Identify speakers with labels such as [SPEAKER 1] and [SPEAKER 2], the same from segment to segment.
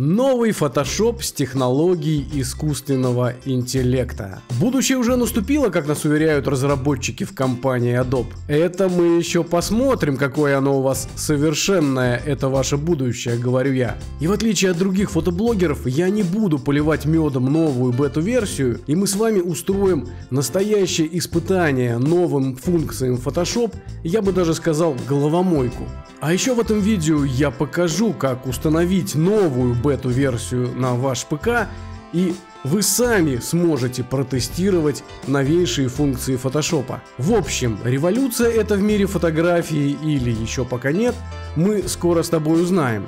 [SPEAKER 1] Новый Photoshop с технологией искусственного интеллекта. Будущее уже наступило, как нас уверяют разработчики в компании Adobe. Это мы еще посмотрим, какое оно у вас совершенное, это ваше будущее, говорю я. И в отличие от других фотоблогеров, я не буду поливать медом новую бету-версию, и мы с вами устроим настоящее испытание новым функциям Photoshop, я бы даже сказал головомойку. А еще в этом видео я покажу, как установить новую бету бету-версию на ваш ПК, и вы сами сможете протестировать новейшие функции фотошопа. В общем, революция это в мире фотографии или еще пока нет, мы скоро с тобой узнаем.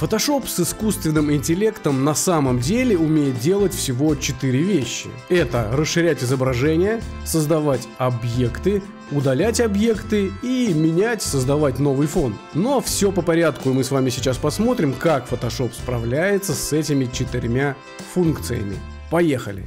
[SPEAKER 1] Photoshop с искусственным интеллектом на самом деле умеет делать всего четыре вещи. Это расширять изображение, создавать объекты, удалять объекты и менять, создавать новый фон. Но все по порядку, и мы с вами сейчас посмотрим, как Photoshop справляется с этими четырьмя функциями. Поехали!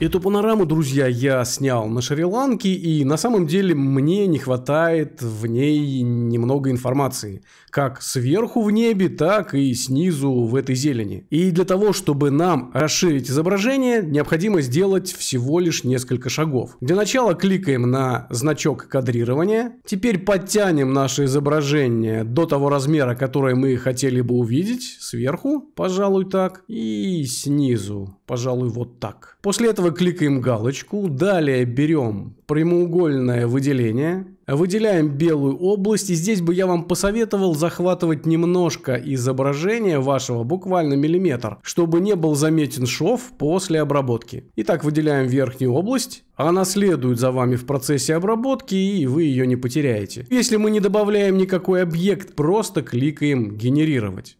[SPEAKER 1] Эту панораму, друзья, я снял на Шри-Ланке, и на самом деле мне не хватает в ней немного информации. Как сверху в небе, так и снизу в этой зелени. И для того, чтобы нам расширить изображение, необходимо сделать всего лишь несколько шагов. Для начала кликаем на значок кадрирования. Теперь подтянем наше изображение до того размера, который мы хотели бы увидеть. Сверху, пожалуй, так. И снизу Пожалуй, вот так. После этого кликаем галочку, далее берем прямоугольное выделение, выделяем белую область, и здесь бы я вам посоветовал захватывать немножко изображения вашего, буквально миллиметр, чтобы не был заметен шов после обработки. Итак, выделяем верхнюю область, она следует за вами в процессе обработки, и вы ее не потеряете. Если мы не добавляем никакой объект, просто кликаем «Генерировать».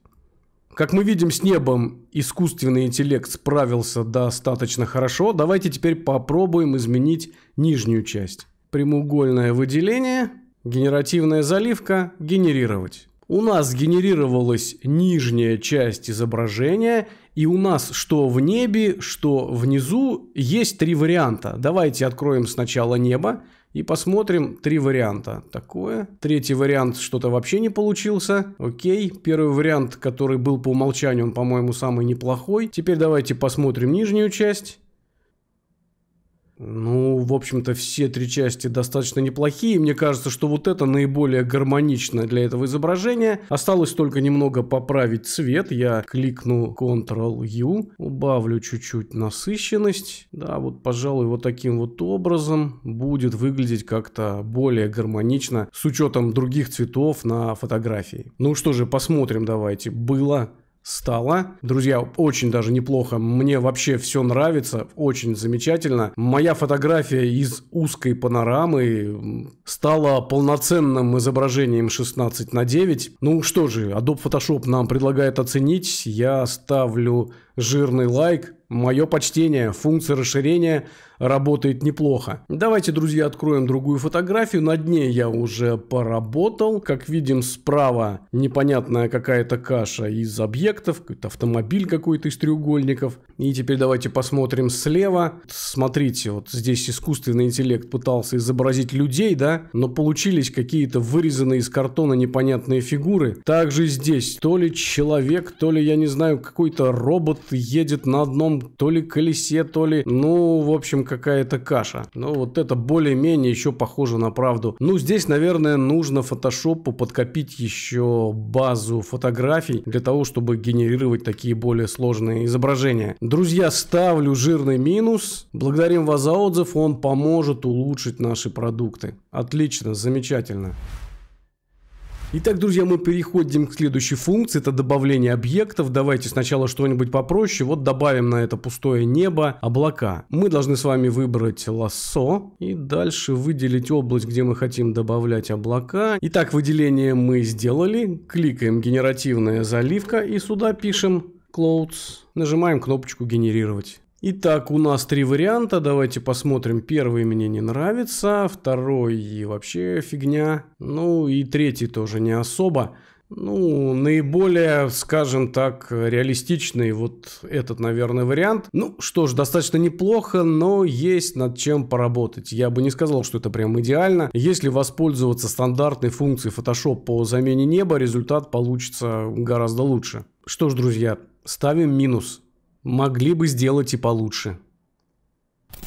[SPEAKER 1] Как мы видим, с небом искусственный интеллект справился достаточно хорошо. Давайте теперь попробуем изменить нижнюю часть. Прямоугольное выделение, генеративная заливка, генерировать. У нас генерировалась нижняя часть изображения – и у нас что в небе, что внизу есть три варианта. Давайте откроем сначала небо и посмотрим три варианта. Такое. Третий вариант что-то вообще не получился. Окей. Первый вариант, который был по умолчанию, он, по-моему, самый неплохой. Теперь давайте посмотрим нижнюю часть. Ну, в общем-то, все три части достаточно неплохие. Мне кажется, что вот это наиболее гармонично для этого изображения. Осталось только немного поправить цвет. Я кликну Ctrl-U, убавлю чуть-чуть насыщенность. Да, вот, пожалуй, вот таким вот образом будет выглядеть как-то более гармонично с учетом других цветов на фотографии. Ну что же, посмотрим давайте. Было стало. Друзья, очень даже неплохо. Мне вообще все нравится, очень замечательно. Моя фотография из узкой панорамы стала полноценным изображением 16 на 9. Ну что же, Adobe Photoshop нам предлагает оценить. Я ставлю Жирный лайк, мое почтение, функция расширения работает неплохо. Давайте, друзья, откроем другую фотографию. На дне я уже поработал. Как видим, справа непонятная какая-то каша из объектов, какой-то автомобиль какой-то из треугольников. И теперь давайте посмотрим слева. Смотрите, вот здесь искусственный интеллект пытался изобразить людей, да, но получились какие-то вырезанные из картона непонятные фигуры. Также здесь то ли человек, то ли, я не знаю, какой-то робот едет на одном то ли колесе, то ли... Ну, в общем, какая-то каша. Но вот это более-менее еще похоже на правду. Ну, здесь, наверное, нужно фотошопу подкопить еще базу фотографий для того, чтобы генерировать такие более сложные изображения. Друзья, ставлю жирный минус. Благодарим вас за отзыв, он поможет улучшить наши продукты. Отлично, замечательно. Итак, друзья, мы переходим к следующей функции. Это добавление объектов. Давайте сначала что-нибудь попроще. Вот добавим на это пустое небо облака. Мы должны с вами выбрать лассо и дальше выделить область, где мы хотим добавлять облака. Итак, выделение мы сделали. Кликаем генеративная заливка и сюда пишем clouds. Нажимаем кнопочку генерировать. Итак, у нас три варианта. Давайте посмотрим. Первый мне не нравится, второй вообще фигня. Ну и третий тоже не особо. Ну, наиболее, скажем так, реалистичный вот этот, наверное, вариант. Ну, что ж, достаточно неплохо, но есть над чем поработать. Я бы не сказал, что это прям идеально. Если воспользоваться стандартной функцией Photoshop по замене неба, результат получится гораздо лучше. Что ж, друзья, ставим минус. Могли бы сделать и получше.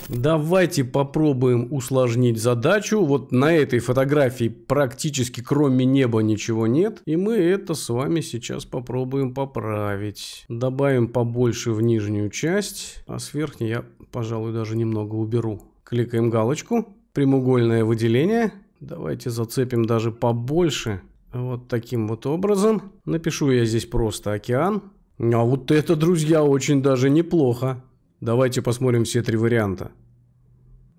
[SPEAKER 1] Давайте попробуем усложнить задачу. Вот на этой фотографии практически кроме неба ничего нет. И мы это с вами сейчас попробуем поправить. Добавим побольше в нижнюю часть. А с верхней я, пожалуй, даже немного уберу. Кликаем галочку. Прямоугольное выделение. Давайте зацепим даже побольше. Вот таким вот образом. Напишу я здесь просто океан. А вот это, друзья, очень даже неплохо. Давайте посмотрим все три варианта.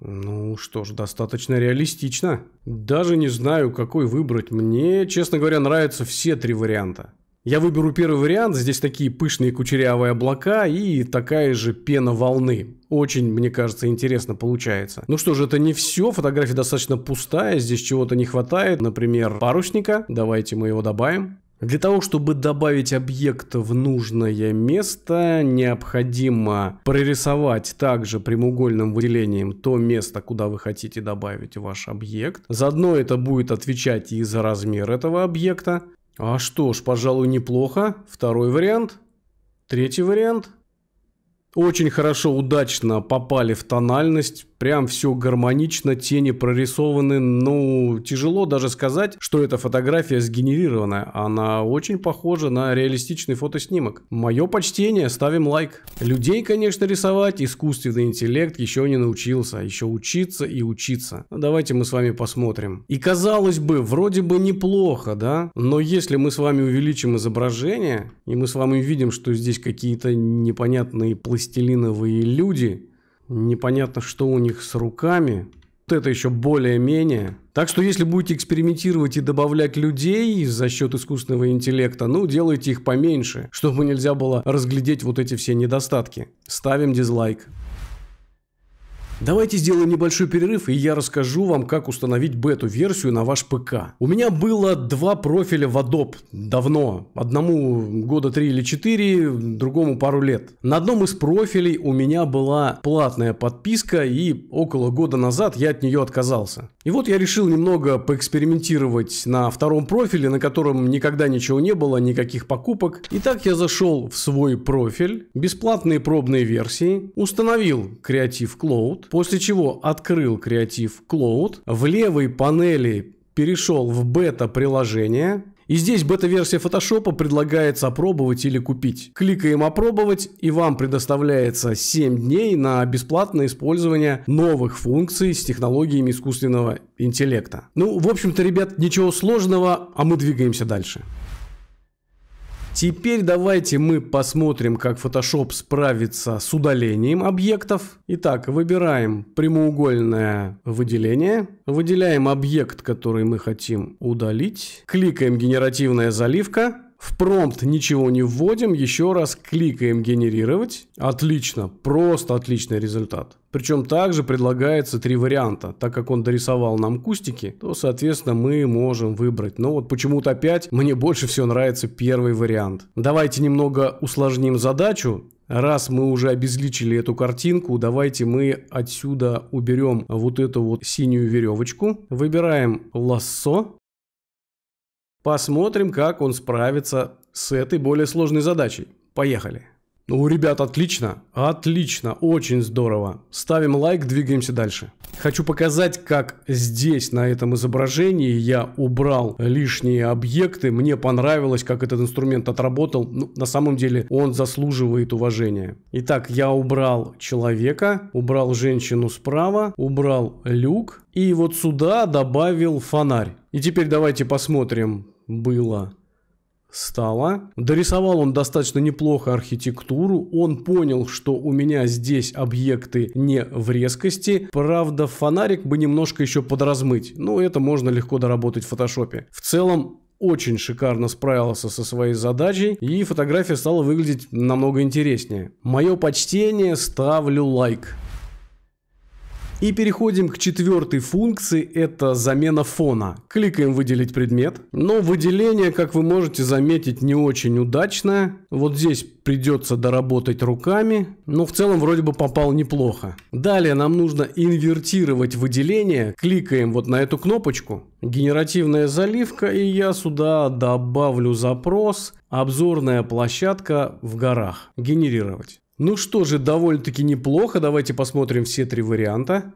[SPEAKER 1] Ну что ж, достаточно реалистично. Даже не знаю, какой выбрать. Мне, честно говоря, нравятся все три варианта. Я выберу первый вариант, здесь такие пышные кучерявые облака и такая же пена волны. Очень, мне кажется, интересно получается. Ну что же, это не все, фотография достаточно пустая, здесь чего-то не хватает, например, парусника. Давайте мы его добавим. Для того, чтобы добавить объект в нужное место, необходимо прорисовать также прямоугольным выделением то место, куда вы хотите добавить ваш объект. Заодно это будет отвечать и за размер этого объекта. А что ж, пожалуй, неплохо. Второй вариант. Третий вариант – очень хорошо, удачно попали в тональность. Прям все гармонично, тени прорисованы. Ну, тяжело даже сказать, что эта фотография сгенерированная. Она очень похожа на реалистичный фотоснимок. Мое почтение, ставим лайк. Людей, конечно, рисовать искусственный интеллект еще не научился. А еще учиться и учиться. Ну, давайте мы с вами посмотрим. И казалось бы, вроде бы неплохо, да? Но если мы с вами увеличим изображение, и мы с вами видим, что здесь какие-то непонятные пластины, пластилиновые люди. Непонятно, что у них с руками. Вот это еще более-менее. Так что если будете экспериментировать и добавлять людей за счет искусственного интеллекта, ну, делайте их поменьше, чтобы нельзя было разглядеть вот эти все недостатки. Ставим дизлайк. Давайте сделаем небольшой перерыв, и я расскажу вам, как установить бету-версию на ваш ПК. У меня было два профиля в Adobe давно. Одному года три или четыре, другому пару лет. На одном из профилей у меня была платная подписка, и около года назад я от нее отказался. И вот я решил немного поэкспериментировать на втором профиле, на котором никогда ничего не было, никаких покупок. Итак, я зашел в свой профиль, бесплатные пробные версии, установил Creative Cloud, после чего открыл креатив Cloud, в левой панели перешел в бета-приложение, и здесь бета-версия фотошопа предлагается опробовать или купить. Кликаем «Опробовать» и вам предоставляется 7 дней на бесплатное использование новых функций с технологиями искусственного интеллекта. Ну, в общем-то, ребят, ничего сложного, а мы двигаемся дальше. Теперь давайте мы посмотрим, как Photoshop справится с удалением объектов. Итак, выбираем прямоугольное выделение, выделяем объект, который мы хотим удалить, кликаем «Генеративная заливка», в промпт ничего не вводим, еще раз кликаем «Генерировать». Отлично, просто отличный результат. Причем также предлагается три варианта. Так как он дорисовал нам кустики, то, соответственно, мы можем выбрать. Но вот почему-то опять мне больше всего нравится первый вариант. Давайте немного усложним задачу. Раз мы уже обезличили эту картинку, давайте мы отсюда уберем вот эту вот синюю веревочку. Выбираем лассо. Посмотрим, как он справится с этой более сложной задачей. Поехали. Ну, ребят, отлично. Отлично, очень здорово. Ставим лайк, двигаемся дальше. Хочу показать, как здесь, на этом изображении, я убрал лишние объекты. Мне понравилось, как этот инструмент отработал. Ну, на самом деле, он заслуживает уважения. Итак, я убрал человека, убрал женщину справа, убрал люк. И вот сюда добавил фонарь. И теперь давайте посмотрим, было стало. Дорисовал он достаточно неплохо архитектуру. Он понял, что у меня здесь объекты не в резкости. Правда, фонарик бы немножко еще подразмыть. Но ну, это можно легко доработать в фотошопе. В целом, очень шикарно справился со своей задачей, и фотография стала выглядеть намного интереснее. Мое почтение, ставлю лайк. И переходим к четвертой функции, это замена фона. Кликаем «Выделить предмет». Но выделение, как вы можете заметить, не очень удачное. Вот здесь придется доработать руками, но в целом вроде бы попал неплохо. Далее нам нужно инвертировать выделение. Кликаем вот на эту кнопочку. Генеративная заливка, и я сюда добавлю запрос «Обзорная площадка в горах». Генерировать. Ну что же, довольно-таки неплохо. Давайте посмотрим все три варианта.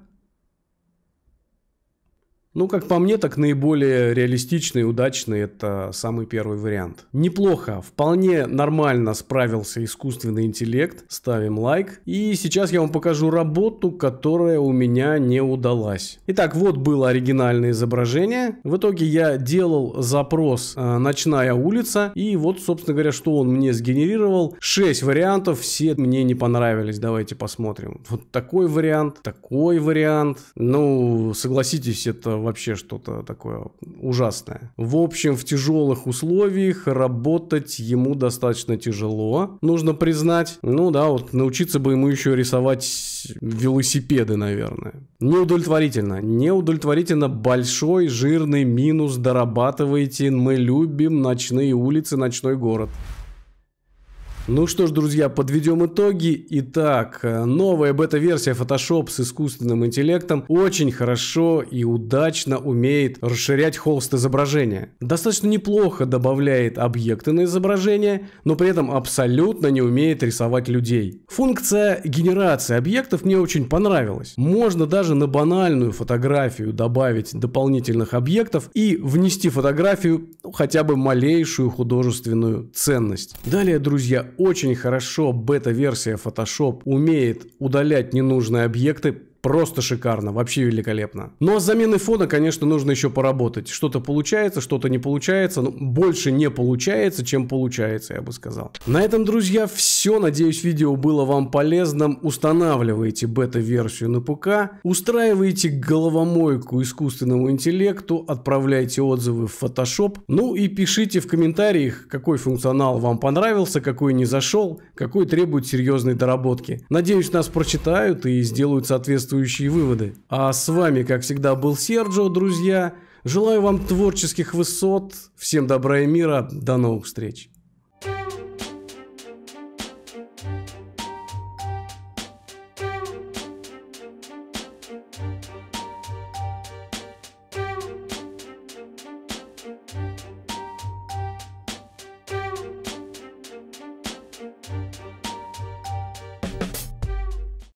[SPEAKER 1] Ну, как по мне, так наиболее реалистичный и удачный это самый первый вариант. Неплохо, вполне нормально справился искусственный интеллект, ставим лайк. И сейчас я вам покажу работу, которая у меня не удалась. Итак, вот было оригинальное изображение. В итоге я делал запрос э, «Ночная улица», и вот, собственно говоря, что он мне сгенерировал. Шесть вариантов, все мне не понравились, давайте посмотрим. Вот такой вариант, такой вариант. Ну, согласитесь, это вообще что-то такое ужасное. В общем, в тяжелых условиях работать ему достаточно тяжело, нужно признать. Ну да, вот научиться бы ему еще рисовать велосипеды, наверное. Неудовлетворительно. Неудовлетворительно большой жирный минус дорабатываете. Мы любим ночные улицы, ночной город. Ну что ж, друзья, подведем итоги. Итак, э, новая бета-версия Photoshop с искусственным интеллектом очень хорошо и удачно умеет расширять холст изображения. Достаточно неплохо добавляет объекты на изображение, но при этом абсолютно не умеет рисовать людей. Функция генерации объектов мне очень понравилась. Можно даже на банальную фотографию добавить дополнительных объектов и внести фотографию ну, хотя бы малейшую художественную ценность. Далее, друзья, очень хорошо бета-версия Photoshop умеет удалять ненужные объекты, Просто шикарно, вообще великолепно. Но ну, а с замены фона, конечно, нужно еще поработать. Что-то получается, что-то не получается. Но ну, больше не получается, чем получается, я бы сказал. На этом, друзья, все. Надеюсь, видео было вам полезным. Устанавливайте бета-версию на ПК. Устраивайте головомойку искусственному интеллекту. Отправляйте отзывы в Photoshop. Ну и пишите в комментариях, какой функционал вам понравился, какой не зашел, какой требует серьезной доработки. Надеюсь, нас прочитают и сделают соответственно соответствующие выводы. А с вами, как всегда, был Серджо, друзья. Желаю вам творческих высот. Всем добра и мира. До новых встреч.